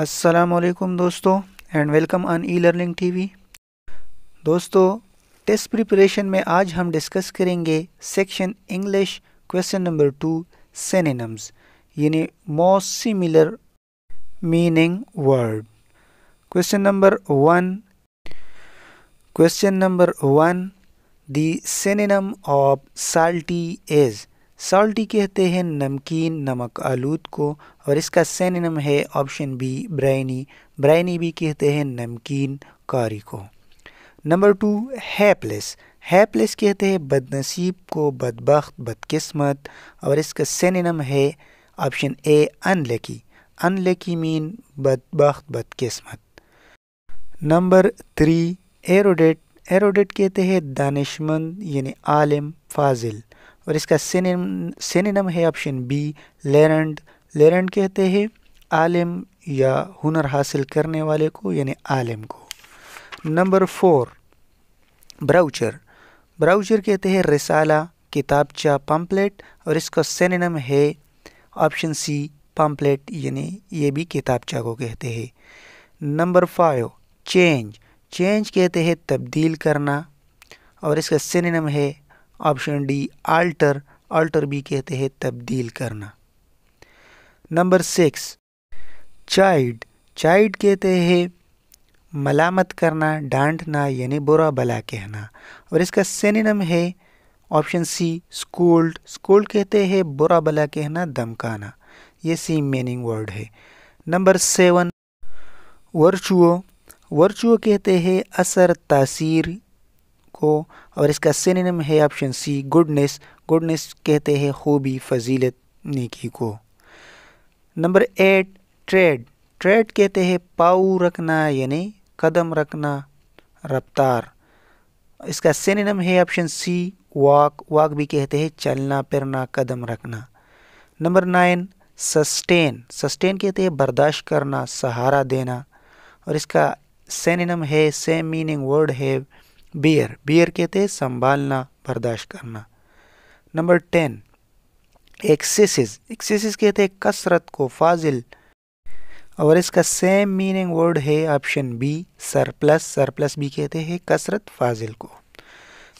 असलकम दोस्तों and welcome on e learning TV दोस्तों टेस्ट प्रिपरेशन में आज हम डिस्कस करेंगे section English question number two synonyms यानी most similar meaning word question number one question number one The of salty salty salty कहते हैं नमकीन नमक आलूद को और इसका सैनम है ऑप्शन बी ब्राइनी ब्राइनी भी कहते हैं नमकीन कारी को नंबर टू हैप्लेस हैप्लेस कहते हैं बदनसीब को बदबخت बदकिस्मत और इसका सैनम है option A unlucky unlucky mean बदबخت बदकिस्मत नंबर थ्री एरोडेट एरोडेट कहते हैं दानिशमंद यानी आलिम फाजिल और इसका सिनेम है ऑप्शन बी लेरेंड लेरेंड कहते हैं आलिम या हुनर हासिल करने वाले को यानी आलिम को नंबर फोर ब्राउचर ब्राउचर कहते हैं रिसाला किताबचा पम्पलेट और इसका सेनेम है ऑप्शन सी पम्पलेट यानी ये भी किताबचा को कहते हैं नंबर फाइव चेंज चेंज कहते हैं तब्दील करना और इसका सिनेम है ऑप्शन डी आल्टर आल्टर भी कहते हैं तब्दील करना नंबर सिक्स चाइल्ड चाइल्ड कहते हैं मलामत करना डांटना यानी बुरा भला कहना और इसका सेनिनम है ऑप्शन सी स्कोल्ड स्कोल्ड कहते हैं बुरा भला कहना धमकाना ये सेम मीनिंग वर्ड है नंबर सेवन वर्चुओ वर्चुओ कहते हैं असर तासीर को और इसका सिनेम है ऑप्शन सी गुडनेस गुडनेस कहते हैं खूबी फजीलत नेकी को नंबर एट ट्रेड ट्रेड कहते हैं पाओ रखना यानी कदम रखना रफ्तार इसका सिनेम है ऑप्शन सी वॉक वॉक भी कहते हैं चलना फिरना कदम रखना नंबर नाइन सस्टेन सस्टेन कहते हैं बर्दाश्त करना सहारा देना और इसका सेनिनम है सेम मीनिंग वर्ड है बियर बियर कहते हैं संभालना बर्दाश्त करना नंबर टेन एक्सेसिस एक्सेसिस कहते हैं कसरत को फाजिल और इसका सेम मीनिंग वर्ड है ऑप्शन बी सरप्लस सरप्लस भी कहते हैं कसरत फाजिल को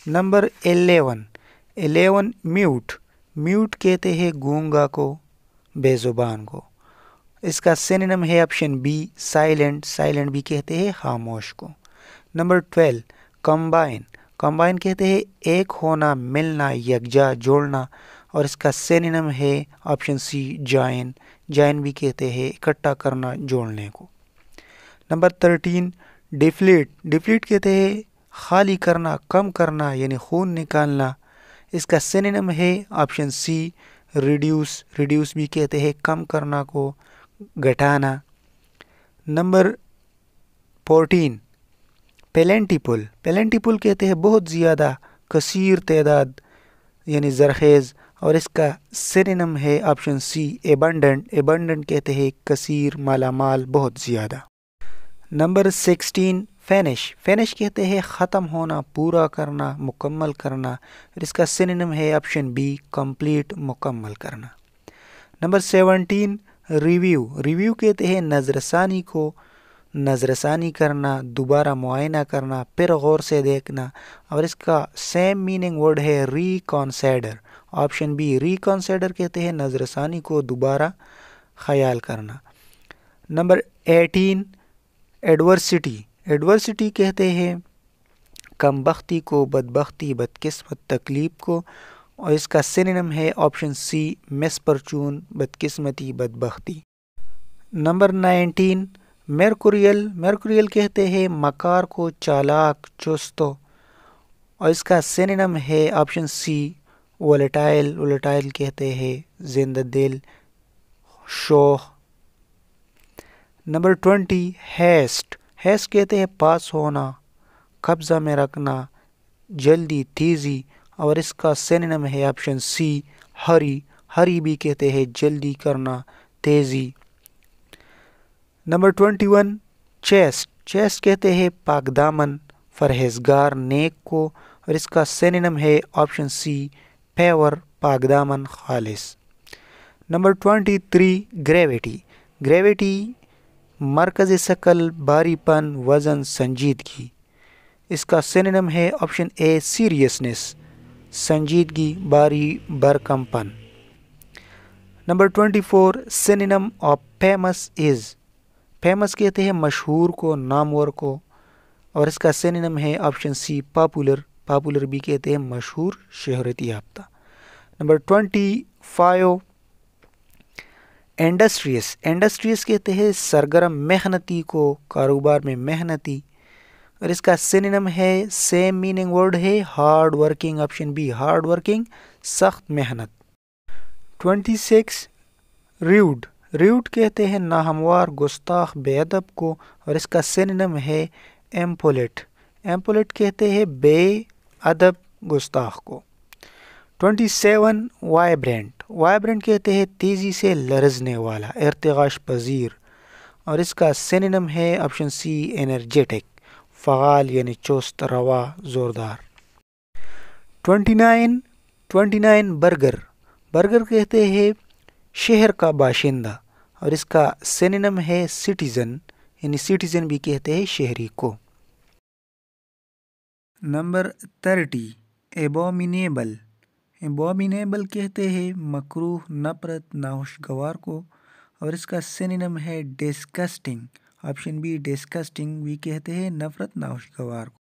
number eleven eleven mute mute कहते हैं गूंगा को बेजुबान को इसका सिनेम है ऑप्शन बी साइलेंट साइलेंट भी कहते हैं खामोश को नंबर ट्वेल्व कंबाइन कंबाइन कहते हैं एक होना मिलना यकजा जोड़ना और इसका सेनिनम है ऑप्शन सी जॉइन जॉइन भी कहते हैं इकट्ठा करना जोड़ने को नंबर थर्टीन डिफ्लीट डिफ्लीट कहते हैं खाली करना कम करना यानी खून निकालना इसका सेनिनम है ऑप्शन सी रिड्यूस रिड्यूस भी कहते हैं कम करना को घटाना number fourteen plentiful plentiful कहते हैं बहुत ज़्यादा कसर तदाद यानी ज़रखेज़ और इसका सरनम है ऑप्शन सी एबंडेंट एबंडेंट कहते हैं कसर माला माल बहुत ज़्यादा नंबर सिक्सटीन फैनिश फैनिश कहते हैं ख़त्म होना पूरा करना मुकम्मल करना और इसका सरनम है ऑप्शन बी कंप्लीट मुकम्मल करना नंबर सेवनटीन रिव्यू रिव्यू कहते हैं नज़रसानी को नज़रसानी करना दोबारा मुआयना करना फिर गौर से देखना और इसका सेम मीनिंग वर्ड है रिकॉन्सेडर ऑप्शन बी रिकॉन्सेडर कहते हैं नज़रसानी को दोबारा ख्याल करना नंबर एटीन एडवर्सिटी एडवर्सिटी कहते हैं कम बख्ती को बदबख्ती बदकिस्मत तकलीफ़ को और इसका सिनेम है ऑप्शन सी मिसपरचून बदकस्मती बदकिस्मती बदबख्ती नंबर नाइनटीन मेरकुरियल मेरकुरियल कहते हैं मकार को चालाक चुस्त और इसका सिनेम है ऑप्शन सी वोलेटाइल वोलेटाइल कहते हैं जिंद दिल शोह नंबर ट्वेंटी हैस्ट हैस्ट कहते हैं पास होना कब्ज़ा में रखना जल्दी तेज़ी और इसका सिनेम है ऑप्शन सी हरी हरी भी कहते हैं जल्दी करना तेज़ी number twenty one chaste chaste कहते हैं पागदामन फरहेजगार नेक को और इसका सेनिनम है ऑप्शन सी फेवर पागदामन खालिस number twenty three gravity gravity मरकज़ शक्ल बारीपन वज़न संजीदगी इसका सेनिनम है ऑप्शन ए सीरियसनेस संजीदगी बारी बरकमपन number twenty four synonym of famous is famous कहते हैं मशहूर को नामवर को और इसका सैनम है ऑप्शन सी पॉपुलर पापुलर भी कहते हैं मशहूर शहरत याफ्ता number twenty five industrious industrious कहते हैं सरगर्म मेहनती को कारोबार में मेहनती और इसका सैनम है सेम मीनिंग वर्ड है hard working option B hard working सख्त मेहनत ट्वेंटी सिक्स रूड रूट कहते हैं नाहमवार गुस्ताख बेअदब को और इसका सिनम है एम्पोलेट एम्पोलेट कहते हैं अदब गुस्ताख को ट्वेंटी सेवन वाइब्रेंट वाइब्रेंट कहते हैं तेज़ी से लरजने वाला इरतगाश पजीर और इसका सिनम है ऑप्शन सी एनर्जेटिक फ़ाल यानी चुस्त रवा ज़ोरदार twenty nine twenty nine burgher burgher कहते हैं शहर का बाशिंदा और इसका सेनिनम है सिटीज़न यानी सिटीज़न भी कहते हैं शहरी को नंबर थर्टी एबोमिनेबल एबोमिनेबल कहते हैं मकरूह नफरत नाहशगवार को और इसका सेनिनम है डिस्कस्टिंग ऑप्शन बी डिस्कस्टिंग भी कहते हैं नफरत नाहशगवार को